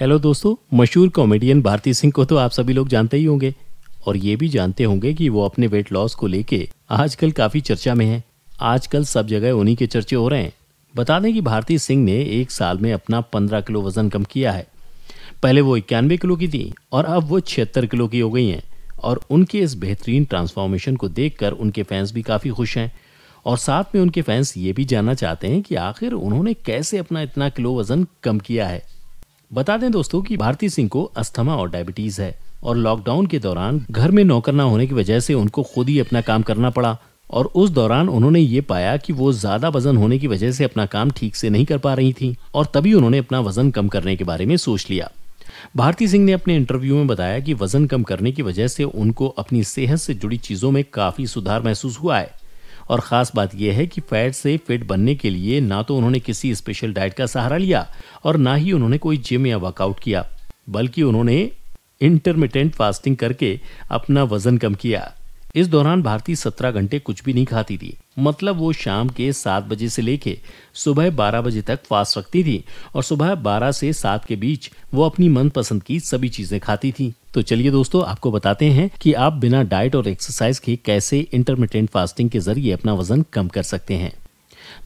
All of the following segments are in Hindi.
हेलो दोस्तों मशहूर कॉमेडियन भारती सिंह को तो आप सभी लोग जानते ही होंगे और ये भी जानते होंगे कि वो अपने वेट लॉस को लेके आजकल काफी चर्चा में हैं आजकल सब जगह उन्हीं के चर्चे हो रहे हैं बता दें कि भारती सिंह ने एक साल में अपना पंद्रह किलो वजन कम किया है पहले वो इक्यानवे किलो की थी और अब वो छिहत्तर किलो की हो गई हैं और उनके इस बेहतरीन ट्रांसफॉर्मेशन को देख उनके फैंस भी काफ़ी खुश हैं और साथ में उनके फैंस ये भी जानना चाहते हैं कि आखिर उन्होंने कैसे अपना इतना किलो वज़न कम किया है बता दें दोस्तों कि भारती सिंह को अस्थमा और डायबिटीज है और लॉकडाउन के दौरान घर में नौकर ना होने की वजह से उनको खुद ही अपना काम करना पड़ा और उस दौरान उन्होंने ये पाया कि वो ज्यादा वजन होने की वजह से अपना काम ठीक से नहीं कर पा रही थी और तभी उन्होंने अपना वजन कम करने के बारे में सोच लिया भारती सिंह ने अपने इंटरव्यू में बताया कि वजन कम करने की वजह से उनको अपनी सेहत से जुड़ी चीजों में काफी सुधार महसूस हुआ है और ख़ास बात यह है कि फैट से फिट बनने के लिए ना तो उन्होंने किसी स्पेशल डाइट का सहारा लिया और ना ही उन्होंने कोई जिम या वर्कआउट किया बल्कि उन्होंने इंटरमीडियंट फास्टिंग करके अपना वजन कम किया इस दौरान भारती सत्रह घंटे कुछ भी नहीं खाती थी मतलब वो शाम के सात बजे से लेके सुबह बारह बजे तक फास्ट रखती थी और सुबह बारह से सात के बीच वो अपनी मनपसंद की सभी चीजें खाती थी तो चलिए दोस्तों आपको बताते हैं कि आप बिना डाइट और एक्सरसाइज के कैसे इंटरमीडियंट फास्टिंग के जरिए अपना वजन कम कर सकते हैं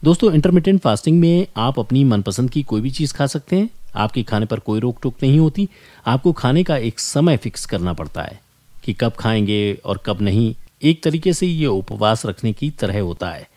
दोस्तों इंटरमीडियंट फास्टिंग में आप अपनी मनपसंद की कोई भी चीज़ खा सकते हैं आपके खाने पर कोई रोक टोक नहीं होती आपको खाने का एक समय फिक्स करना पड़ता है कि कब खाएंगे और कब नहीं एक तरीके से ये उपवास रखने की तरह होता है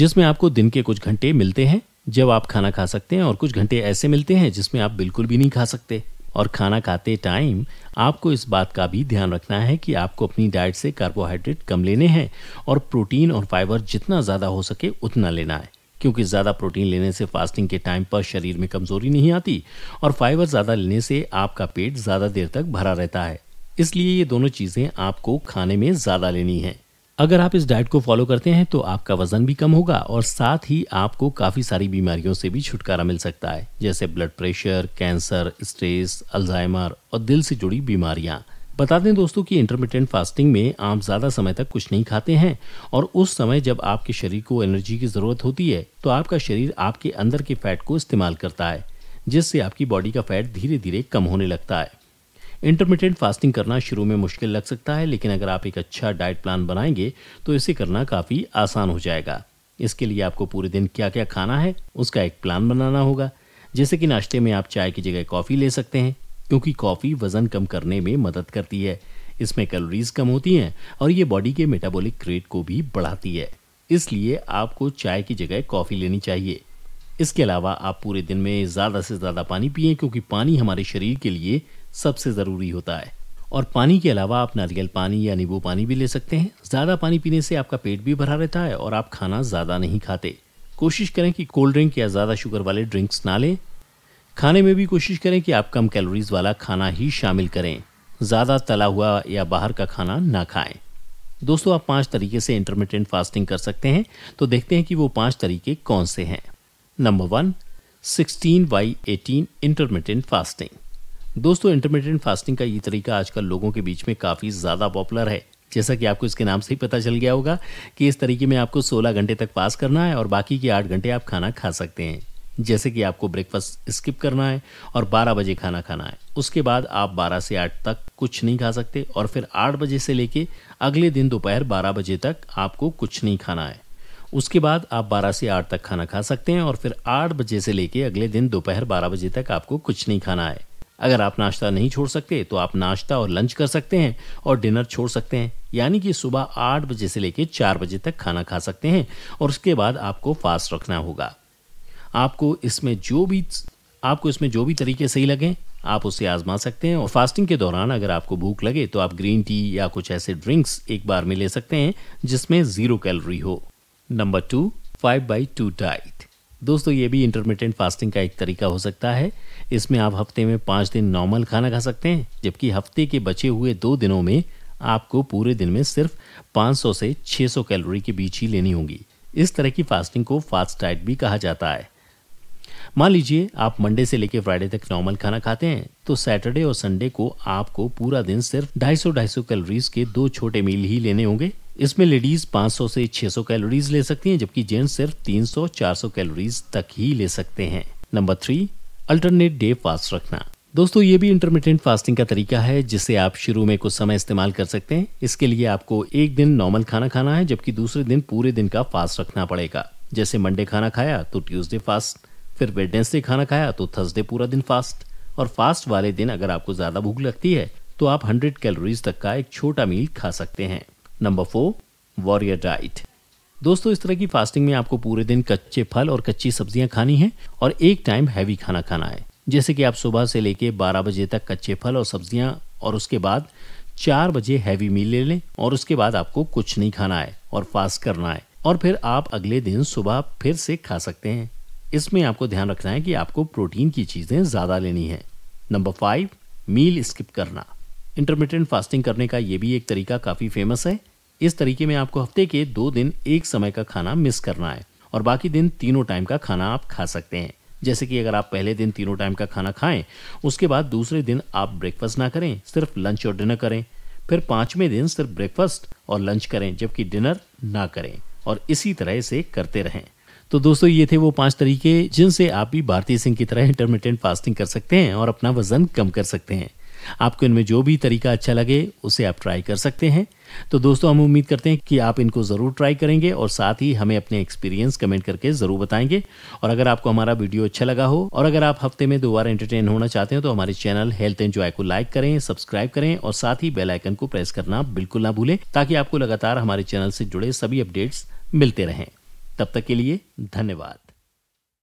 जिसमें आपको दिन के कुछ घंटे मिलते हैं जब आप खाना खा सकते हैं और कुछ घंटे ऐसे मिलते हैं जिसमें आप बिल्कुल भी नहीं खा सकते और खाना खाते टाइम आपको इस बात का भी ध्यान रखना है कि आपको अपनी डाइट से कार्बोहाइड्रेट कम लेने हैं और प्रोटीन और फाइबर जितना ज़्यादा हो सके उतना लेना है क्योंकि ज़्यादा प्रोटीन लेने से फास्टिंग के टाइम पर शरीर में कमज़ोरी नहीं आती और फाइबर ज़्यादा लेने से आपका पेट ज़्यादा देर तक भरा रहता है इसलिए ये दोनों चीज़ें आपको खाने में ज़्यादा लेनी है अगर आप इस डाइट को फॉलो करते हैं तो आपका वजन भी कम होगा और साथ ही आपको काफ़ी सारी बीमारियों से भी छुटकारा मिल सकता है जैसे blood pressure cancer stress Alzheimer और दिल से जुड़ी बीमारियाँ बता दें दोस्तों कि इंटरमीडियंट फास्टिंग में आप ज़्यादा समय तक कुछ नहीं खाते हैं और उस समय जब आपके शरीर को एनर्जी की ज़रूरत होती है तो आपका शरीर आपके अंदर के फैट को इस्तेमाल करता है जिससे आपकी बॉडी का फैट धीरे धीरे कम होने लगता है इंटरमीडिएट फास्टिंग करना शुरू में मुश्किल लग सकता है लेकिन अगर आप एक अच्छा डाइट प्लान बनाएंगे तो इसे करना काफ़ी आसान हो जाएगा इसके लिए आपको पूरे दिन क्या क्या खाना है उसका एक प्लान बनाना होगा जैसे कि नाश्ते में आप चाय की जगह कॉफ़ी ले सकते हैं क्योंकि कॉफ़ी वज़न कम करने में मदद करती है इसमें कैलोरीज कम होती हैं और ये बॉडी के मेटाबॉलिक रेट को भी बढ़ाती है इसलिए आपको चाय की जगह कॉफ़ी लेनी चाहिए इसके अलावा आप पूरे दिन में ज़्यादा से ज़्यादा पानी पिए क्योंकि पानी हमारे शरीर के लिए सबसे ज़रूरी होता है और पानी के अलावा आप नारियल पानी या नींबू पानी भी ले सकते हैं ज़्यादा पानी पीने से आपका पेट भी भरा रहता है और आप खाना ज़्यादा नहीं खाते कोशिश करें कि कोल्ड ड्रिंक या ज़्यादा शुगर वाले ड्रिंक्स ना लें खाने में भी कोशिश करें कि आप कम कैलोरीज वाला खाना ही शामिल करें ज़्यादा तला हुआ या बाहर का खाना ना खाएं दोस्तों आप पांच तरीके से इंटरमीडियंट फास्टिंग कर सकते हैं तो देखते हैं कि वो पांच तरीके कौन से हैं number one sixteen by eighteen intermittent fasting दोस्तों इंटरमीडियंट फास्टिंग का ये तरीका आजकल लोगों के बीच में काफ़ी ज़्यादा पॉपुलर है जैसा कि आपको इसके नाम से ही पता चल गया होगा कि इस तरीके में आपको 16 घंटे तक पास करना है और बाकी के 8 घंटे आप खाना खा सकते हैं जैसे कि आपको ब्रेकफास्ट स्किप करना है और 12 बजे खाना खाना है उसके बाद आप 12 से 8 तक कुछ नहीं खा सकते और फिर 8 बजे से लेके अगले दिन दोपहर 12 बजे तक आपको कुछ नहीं खाना है उसके बाद आप 12 से 8 तक खाना खा सकते हैं और फिर 8 बजे से लेके अगले दिन दोपहर 12 बजे तक आपको कुछ नहीं खाना है अगर आप नाश्ता नहीं छोड़ सकते तो आप नाश्ता और लंच कर सकते हैं और डिनर छोड़ सकते हैं यानी कि सुबह आठ बजे से लेकर चार बजे तक खाना खा सकते हैं और उसके बाद आपको फास्ट रखना होगा आपको इसमें जो भी आपको इसमें जो भी तरीके सही लगें आप उसे आजमा सकते हैं और फास्टिंग के दौरान अगर आपको भूख लगे तो आप ग्रीन टी या कुछ ऐसे ड्रिंक्स एक बार में ले सकते हैं जिसमें ज़ीरो कैलोरी हो number two five by two diet दोस्तों ये भी इंटरमीडियंट फास्टिंग का एक तरीका हो सकता है इसमें आप हफ्ते में पाँच दिन नॉर्मल खाना खा सकते हैं जबकि हफ्ते के बचे हुए दो दिनों में आपको पूरे दिन में सिर्फ 500 से 600 कैलोरी के बीच ही लेनी होगी इस तरह की फास्टिंग को फास्ट डाइट भी कहा जाता है मान लीजिए आप मंडे से लेकर फ्राइडे तक नॉर्मल खाना खाते हैं तो सैटरडे और संडे को आपको पूरा दिन सिर्फ 250 250 कैलोरीज के दो छोटे मील ही लेने होंगे इसमें लेडीज़ 500 से 600 कैलोरीज ले सकती हैं जबकि जेंट्स सिर्फ 300-400 कैलोरीज तक ही ले सकते हैं number three alternate day fast रखना दोस्तों ये भी इंटरमीडियंट फास्टिंग का तरीका है जिसे आप शुरू में कुछ समय इस्तेमाल कर सकते हैं इसके लिए आपको एक दिन नॉर्मल खाना खाना है जबकि दूसरे दिन पूरे दिन का फास्ट रखना पड़ेगा जैसे मंडे खाना खाया तो ट्यूसडे फास्ट फिर वेडनेसडे खाना खाया तो थर्सडे पूरा दिन फास्ट और फास्ट वाले दिन अगर आपको ज़्यादा भूख लगती है तो आप हंड्रेड कैलोरीज तक का एक छोटा मील खा सकते हैं नंबर फोर वॉरियर डाइट दोस्तों इस तरह की फास्टिंग में आपको पूरे दिन कच्चे फल और कच्ची सब्जियां खानी है और एक टाइम हैवी खाना खाना है जैसे कि आप सुबह से लेके 12 बजे तक कच्चे फल और सब्जियां और उसके बाद चार बजे हैवी मील ले लें और उसके बाद आपको कुछ नहीं खाना है और फास्ट करना है और फिर आप अगले दिन सुबह फिर से खा सकते हैं इसमें आपको ध्यान रखना है कि आपको प्रोटीन की चीज़ें ज़्यादा लेनी है नंबर फाइव मील स्किप करना इंटरमीडियंट फास्टिंग करने का ये भी एक तरीका काफ़ी फेमस है इस तरीके में आपको हफ्ते के दो दिन एक समय का खाना मिस करना है और बाकी दिन तीनों टाइम का खाना आप खा सकते हैं जैसे कि अगर आप पहले दिन तीनों टाइम का खाना खाएं उसके बाद दूसरे दिन आप ब्रेकफास्ट ना करें सिर्फ लंच और डिनर करें फिर पांचवें दिन सिर्फ ब्रेकफास्ट और लंच करें जबकि डिनर ना करें और इसी तरह से करते रहें तो दोस्तों ये थे वो पांच तरीके जिनसे आप भी भारतीय सिंह की तरह इंटरमीडियंट फास्टिंग कर सकते हैं और अपना वजन कम कर सकते हैं आपको इनमें जो भी तरीका अच्छा लगे उसे आप ट्राई कर सकते हैं तो दोस्तों हम उम्मीद करते हैं कि आप इनको ज़रूर ट्राई करेंगे और साथ ही हमें अपने एक्सपीरियंस कमेंट करके ज़रूर बताएंगे और अगर आपको हमारा वीडियो अच्छा लगा हो और अगर आप हफ्ते में दोबारा एंटरटेन होना चाहते हैं तो हमारे चैनल हेल्थ एंड जॉय को लाइक करें सब्सक्राइब करें और साथ ही बेलाइकन को प्रेस करना बिल्कुल ना भूलें ताकि आपको लगातार हमारे चैनल से जुड़े सभी अपडेट्स मिलते रहें तब तक के लिए धन्यवाद